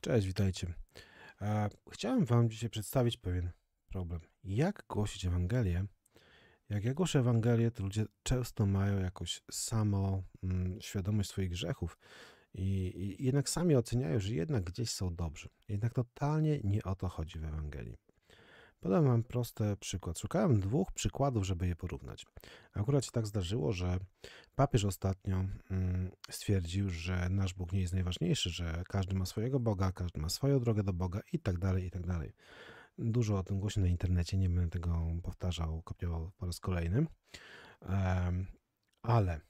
Cześć, witajcie. Chciałem Wam dzisiaj przedstawić pewien problem. Jak głosić Ewangelię? Jak ja głoszę Ewangelię, to ludzie często mają jakąś samo mm, świadomość swoich grzechów i jednak sami oceniają, że jednak gdzieś są dobrzy. Jednak totalnie nie o to chodzi w Ewangelii. Podam Wam prosty przykład. Szukałem dwóch przykładów, żeby je porównać. Akurat się tak zdarzyło, że papież ostatnio mm, stwierdził, że nasz Bóg nie jest najważniejszy, że każdy ma swojego Boga, każdy ma swoją drogę do Boga i tak dalej, i tak dalej. Dużo o tym głosi na internecie, nie będę tego powtarzał, kopiował po raz kolejny. Ale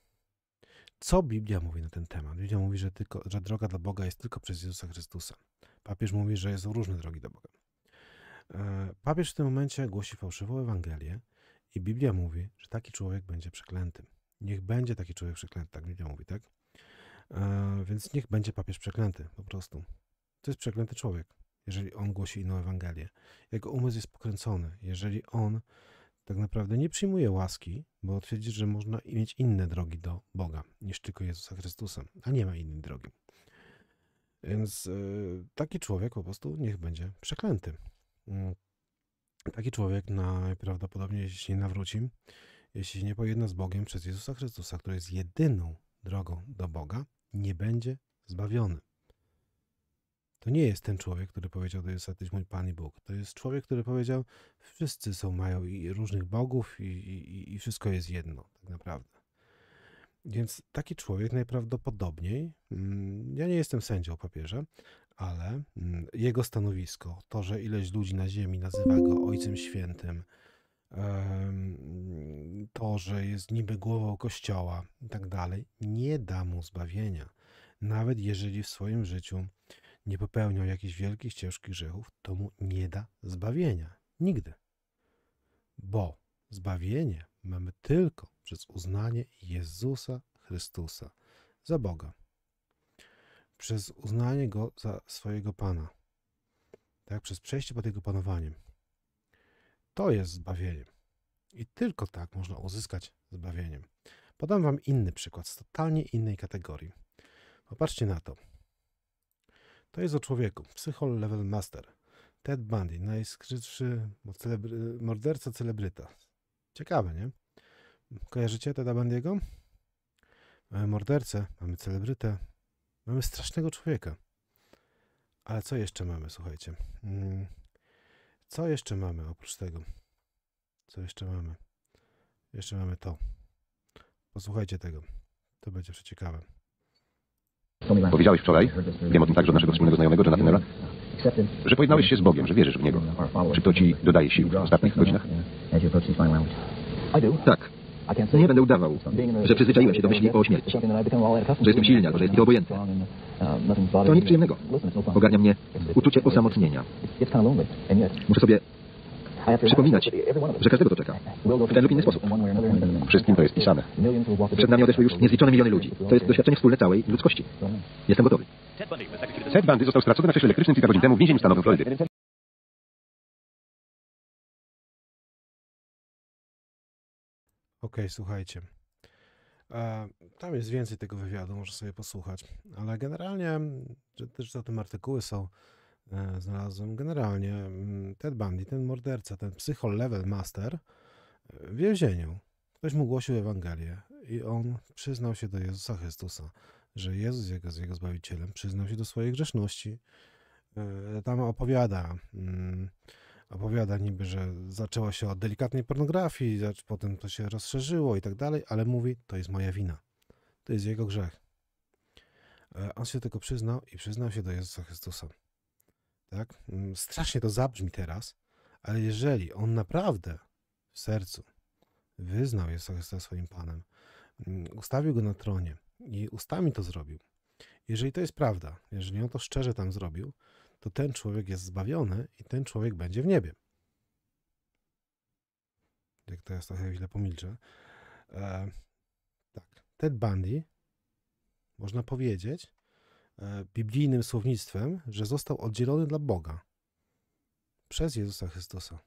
co Biblia mówi na ten temat? Biblia mówi, że, tylko, że droga do Boga jest tylko przez Jezusa Chrystusa. Papież mówi, że są różne drogi do Boga. E, papież w tym momencie głosi fałszywą Ewangelię i Biblia mówi, że taki człowiek będzie przeklętym. Niech będzie taki człowiek przeklęty, tak Biblia mówi, tak? E, więc niech będzie papież przeklęty po prostu. To jest przeklęty człowiek, jeżeli on głosi inną Ewangelię. Jego umysł jest pokręcony, jeżeli on tak naprawdę nie przyjmuje łaski, bo twierdzi, że można mieć inne drogi do Boga niż tylko Jezusa Chrystusa, a nie ma innej drogi. Więc e, taki człowiek po prostu niech będzie przeklęty. Mm, taki człowiek najprawdopodobniej, jeśli się nie nawróci, jeśli się nie pojedna z Bogiem przez Jezusa Chrystusa, który jest jedyną drogą do Boga, nie będzie zbawiony. To nie jest ten człowiek, który powiedział do Jezusa, tyś mój Pan i Bóg. To jest człowiek, który powiedział, wszyscy są, mają i różnych bogów i, i, i wszystko jest jedno, tak naprawdę. Więc taki człowiek najprawdopodobniej, mm, ja nie jestem sędzią papieża, ale mm, jego stanowisko, to, że ileś ludzi na ziemi nazywa go Ojcem Świętym, to, że jest niby głową Kościoła i tak dalej, nie da mu zbawienia. Nawet jeżeli w swoim życiu nie popełniał jakichś wielkich, ciężkich grzechów, to mu nie da zbawienia. Nigdy. Bo zbawienie mamy tylko przez uznanie Jezusa Chrystusa za Boga przez uznanie go za swojego Pana, tak? przez przejście pod jego panowaniem. To jest zbawieniem. I tylko tak można uzyskać zbawieniem. Podam Wam inny przykład z totalnie innej kategorii. Popatrzcie na to. To jest o człowieku, Psychol Level Master. Ted Bundy, najskrzydszy celebry, morderca celebryta. Ciekawe, nie? Kojarzycie Teda Bundy'ego? Mamy e, mordercę, mamy celebrytę, Mamy strasznego człowieka. Ale co jeszcze mamy, słuchajcie? Mm, co jeszcze mamy oprócz tego? Co jeszcze mamy? Jeszcze mamy to. Posłuchajcie tego. To będzie przeciekawe. Powiedziałeś wczoraj, wiem o tym także od naszego wspólnego znajomego Jonathanera, że pojednałeś się z Bogiem, że wierzysz w Niego. Czy to ci dodaje sił w ostatnich godzinach? Tak, no nie będę udawał, że przyzwyczaiłem się do myśli o śmierci, że jestem silny albo że jest mi to obojętne. To nic przyjemnego. Ogarnia mnie uczucie osamotnienia. E, Muszę sobie przypominać, e, e, że każdego to czeka. W ten lub inny sposób. Mm, wszystkim to jest pisane. Przed nami odeszły już niezliczone miliony ludzi. To jest doświadczenie wspólne całej ludzkości. Jestem gotowy. Ted tak Bundy został stracony na krześle elektrycznym kilka godzin temu w więzieniu stanowym Florydy. Okej, okay, słuchajcie. E, tam jest więcej tego wywiadu, może sobie posłuchać. Ale generalnie, mm, też za tym artykuły są, e, znalazłem. Generalnie mm, Ted Bundy, ten morderca, ten psycho-level master e, w więzieniu. Ktoś mu głosił Ewangelię i on przyznał się do Jezusa Chrystusa, że Jezus jego, jego Zbawicielem przyznał się do swojej grzeszności. Tam opowiada mm, opowiada niby, że zaczęło się od delikatnej pornografii, potem to się rozszerzyło i tak dalej, ale mówi, to jest moja wina. To jest jego grzech. E, on się tego przyznał i przyznał się do Jezusa Chrystusa. Tak? Mm, strasznie to zabrzmi teraz, ale jeżeli on naprawdę w sercu wyznał Jezusa Chrystusa swoim Panem, mm, ustawił go na tronie i ustami to zrobił, jeżeli to jest prawda, jeżeli on to szczerze tam zrobił, to ten człowiek jest zbawiony i ten człowiek będzie w niebie. Jak teraz trochę źle pomilczę. E, tak. Ted Bundy, można powiedzieć, e, biblijnym słownictwem, że został oddzielony dla Boga przez Jezusa Chrystusa.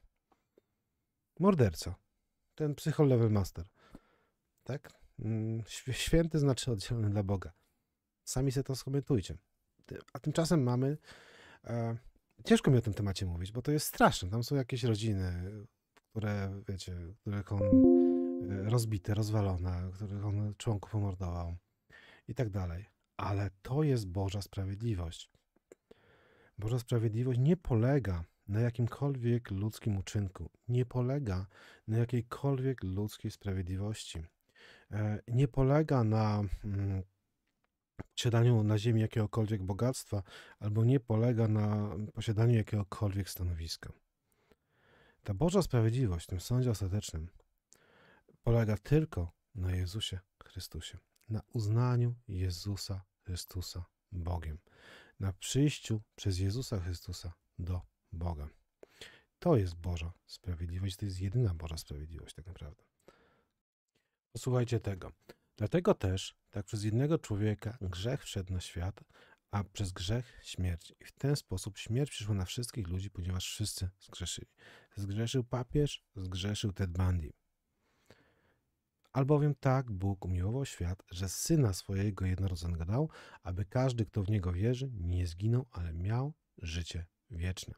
Morderca. Ten psycholevel master. Tak? Mm, święty znaczy oddzielony dla Boga. Sami sobie to skomentujcie. A tymczasem mamy E, ciężko mi o tym temacie mówić, bo to jest straszne. Tam są jakieś rodziny, które, wiecie, których on e, rozbite, rozwalone, których on członków pomordował i tak dalej. Ale to jest Boża Sprawiedliwość. Boża Sprawiedliwość nie polega na jakimkolwiek ludzkim uczynku, nie polega na jakiejkolwiek ludzkiej sprawiedliwości, e, nie polega na mm, posiadaniu na ziemi jakiegokolwiek bogactwa albo nie polega na posiadaniu jakiegokolwiek stanowiska. Ta Boża sprawiedliwość w tym sądzie ostatecznym polega tylko na Jezusie Chrystusie, na uznaniu Jezusa Chrystusa Bogiem, na przyjściu przez Jezusa Chrystusa do Boga. To jest Boża sprawiedliwość, to jest jedyna Boża sprawiedliwość tak naprawdę. Posłuchajcie tego. Dlatego też, tak przez jednego człowieka grzech wszedł na świat, a przez grzech śmierć. I w ten sposób śmierć przyszła na wszystkich ludzi, ponieważ wszyscy zgrzeszyli. Zgrzeszył papież, zgrzeszył Ted Bundy. Albowiem tak Bóg umiłował świat, że syna swojego jednorodzonego dał, aby każdy, kto w niego wierzy, nie zginął, ale miał życie wieczne.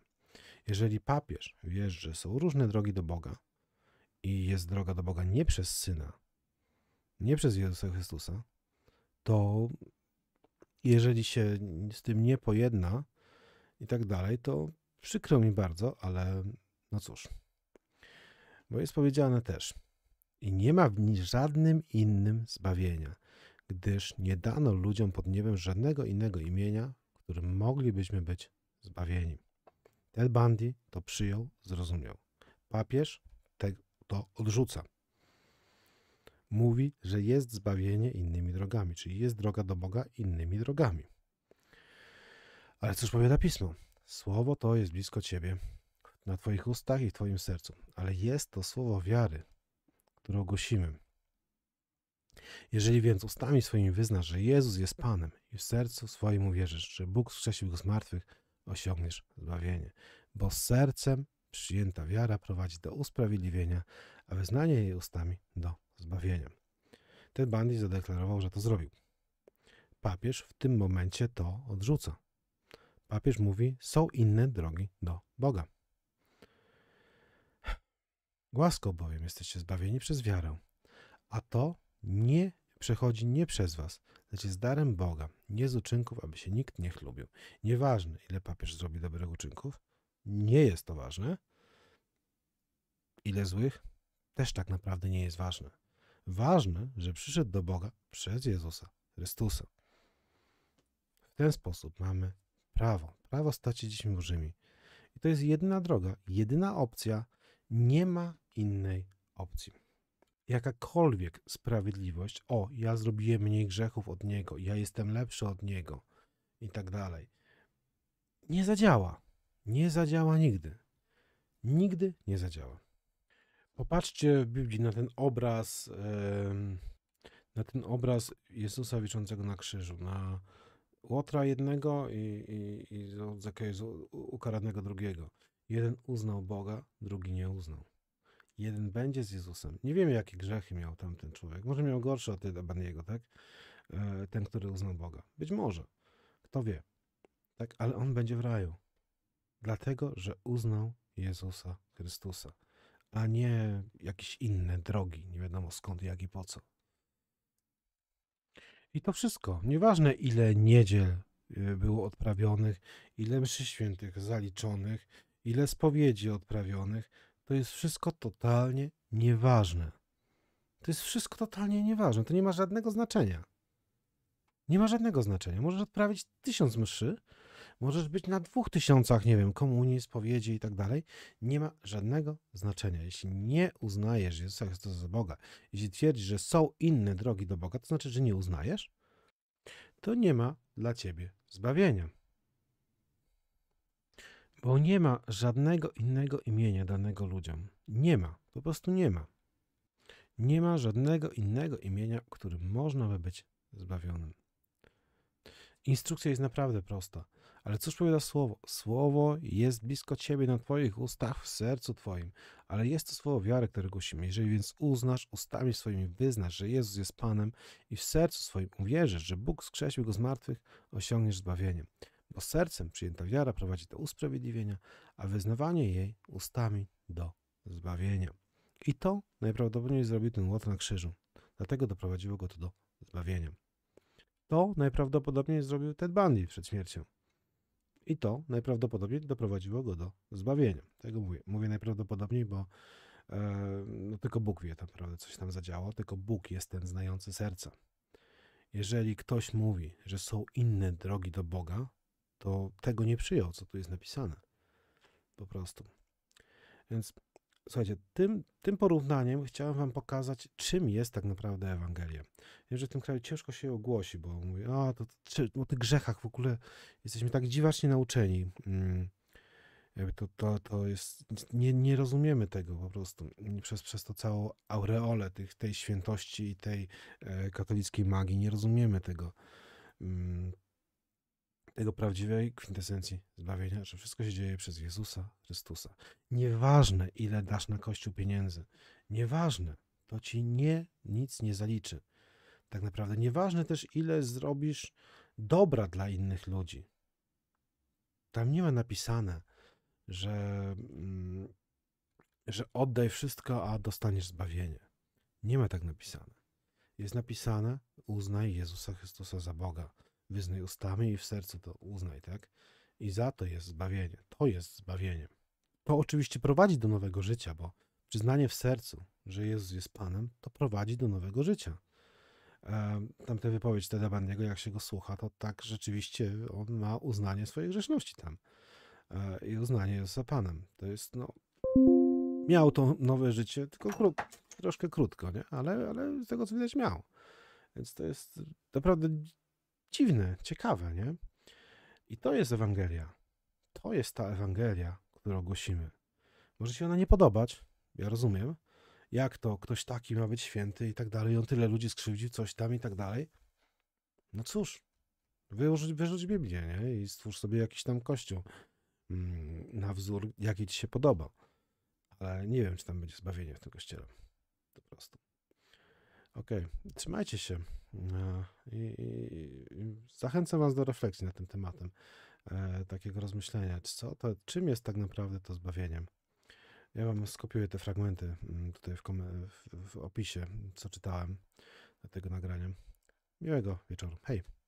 Jeżeli papież wie, że są różne drogi do Boga i jest droga do Boga nie przez syna, nie przez Jezusa Chrystusa, to jeżeli się z tym nie pojedna i tak dalej, to przykro mi bardzo, ale no cóż. Bo jest powiedziane też, i nie ma w nim żadnym innym zbawienia, gdyż nie dano ludziom pod niebem żadnego innego imienia, w którym moglibyśmy być zbawieni. Ted Bundy to przyjął, zrozumiał. Papież to odrzuca mówi, że jest zbawienie innymi drogami, czyli jest droga do Boga innymi drogami. Ale cóż powiada pismo? Słowo to jest blisko ciebie, na Twoich ustach i w Twoim sercu, ale jest to słowo wiary, które ogłosimy. Jeżeli więc ustami swoimi wyznasz, że Jezus jest Panem i w sercu swoim uwierzysz, że Bóg wskrzesił go z martwych, osiągniesz zbawienie. Bo sercem przyjęta wiara prowadzi do usprawiedliwienia, a wyznanie jej ustami do zbawienia. Ted Bundy zadeklarował, że to zrobił. Papież w tym momencie to odrzuca. Papież mówi, są inne drogi do Boga. Głaską bowiem jesteście zbawieni przez wiarę, a to nie przechodzi nie przez was, lecz jest darem Boga, nie z uczynków, aby się nikt nie chlubił. Nieważne, ile papież zrobi dobrych uczynków, nie jest to ważne. Ile złych, też tak naprawdę nie jest ważne. Ważne, że przyszedł do Boga przez Jezusa Chrystusa. W ten sposób mamy prawo, prawo stać się dziećmi Bożymi. I to jest jedyna droga, jedyna opcja, nie ma innej opcji. Jakakolwiek sprawiedliwość, o, ja zrobiłem mniej grzechów od niego, ja jestem lepszy od niego i tak dalej, nie zadziała. Nie zadziała nigdy. Nigdy nie zadziała. Popatrzcie w Biblii na ten obraz, na ten obraz Jezusa wiszącego na krzyżu, na Łotra jednego i, i, i ukaranego drugiego. Jeden uznał Boga, drugi nie uznał. Jeden będzie z Jezusem. Nie wiemy, jakie grzechy miał tamten człowiek. Może miał gorsze od Abaniego, tak? E, ten, który uznał Boga. Być może. Kto wie. Tak, ale on będzie w raju. Dlatego, że uznał Jezusa Chrystusa a nie jakieś inne drogi, nie wiadomo skąd, jak i po co. I to wszystko. Nieważne ile niedziel y, było odprawionych, ile mszy świętych zaliczonych, ile spowiedzi odprawionych, to jest wszystko totalnie nieważne. To jest wszystko totalnie nieważne. To nie ma żadnego znaczenia. Nie ma żadnego znaczenia. Możesz odprawić tysiąc mszy, możesz być na dwóch tysiącach, nie wiem, komunii, spowiedzi i tak dalej. Nie ma żadnego znaczenia. Jeśli nie uznajesz Jezusa Chrystusa za Boga, jeśli twierdzisz, że są inne drogi do Boga, to znaczy, że nie uznajesz, to nie ma dla ciebie zbawienia. Bo nie ma żadnego innego imienia danego ludziom. Nie ma, po prostu nie ma. Nie ma żadnego innego imienia, którym można by być zbawionym. Instrukcja jest naprawdę prosta. Ale cóż powiada słowo? Słowo jest blisko ciebie na twoich ustach, w sercu twoim, ale jest to słowo wiary, które głosimy. Jeżeli więc uznasz ustami swoimi, wyznasz, że Jezus jest Panem i w sercu swoim uwierzysz, że Bóg skrzesił go z martwych, osiągniesz zbawienie. Bo sercem przyjęta wiara prowadzi do usprawiedliwienia, a wyznawanie jej ustami do zbawienia. I to najprawdopodobniej zrobił ten łot na krzyżu. Dlatego doprowadziło go to do zbawienia. To najprawdopodobniej zrobił Ted Bundy przed śmiercią. I to najprawdopodobniej doprowadziło go do zbawienia. Tego tak mówię. Mówię najprawdopodobniej, bo e, no, tylko Bóg wie tam naprawdę, coś tam zadziało, tylko Bóg jest ten znający serca. Jeżeli ktoś mówi, że są inne drogi do Boga, to tego nie przyjął, co tu jest napisane. Po prostu. Więc Słuchajcie, tym, tym porównaniem chciałem wam pokazać, czym jest tak naprawdę Ewangelia. Wiem, że w tym kraju ciężko się ogłosi, bo mówi, a to czy, o tych grzechach w ogóle jesteśmy tak dziwacznie nauczeni. Mm. To, to, to jest, nie, nie rozumiemy tego po prostu. Przez, przez to całą aureolę tych, tej świętości i tej e, katolickiej magii nie rozumiemy tego. Mm tego prawdziwej kwintesencji zbawienia, że wszystko się dzieje przez Jezusa Chrystusa. Nieważne, ile dasz na Kościół pieniędzy, nieważne, to ci nie, nic nie zaliczy. Tak naprawdę nieważne też, ile zrobisz dobra dla innych ludzi. Tam nie ma napisane, że, mm, że oddaj wszystko, a dostaniesz zbawienie. Nie ma tak napisane. Jest napisane, uznaj Jezusa Chrystusa za Boga wyznaj ustami i w sercu to uznaj, tak? I za to jest zbawienie. To jest zbawienie. To oczywiście prowadzi do nowego życia, bo przyznanie w sercu, że Jezus jest Panem, to prowadzi do nowego życia. Tamte wypowiedź Teda Bandiego, jak się go słucha, to tak rzeczywiście on ma uznanie swojej grzeszności tam e, i uznanie Jezusa Panem. To jest, no, miał to nowe życie, tylko krót, troszkę krótko, nie? Ale, ale z tego co widać miał. Więc to jest naprawdę Dziwne, ciekawe, nie? I to jest Ewangelia. To jest ta Ewangelia, którą głosimy. Może się ona nie podobać, ja rozumiem. Jak to, ktoś taki ma być święty i tak dalej, on tyle ludzi skrzywdził, coś tam i tak dalej. No cóż, wyrzuć, wyrzuć Biblię, nie? I stwórz sobie jakiś tam kościół mm, na wzór, jaki ci się podoba. Ale nie wiem, czy tam będzie zbawienie w tym kościele. Po prostu. Okej, okay. trzymajcie się e, I, i, zachęcam Was do refleksji nad tym tematem, e, takiego rozmyślenia, co to, czym jest tak naprawdę to zbawienie? Ja Wam skopiuję te fragmenty mm, tutaj w, w, w opisie, co czytałem tego nagrania. Miłego wieczoru. Hej!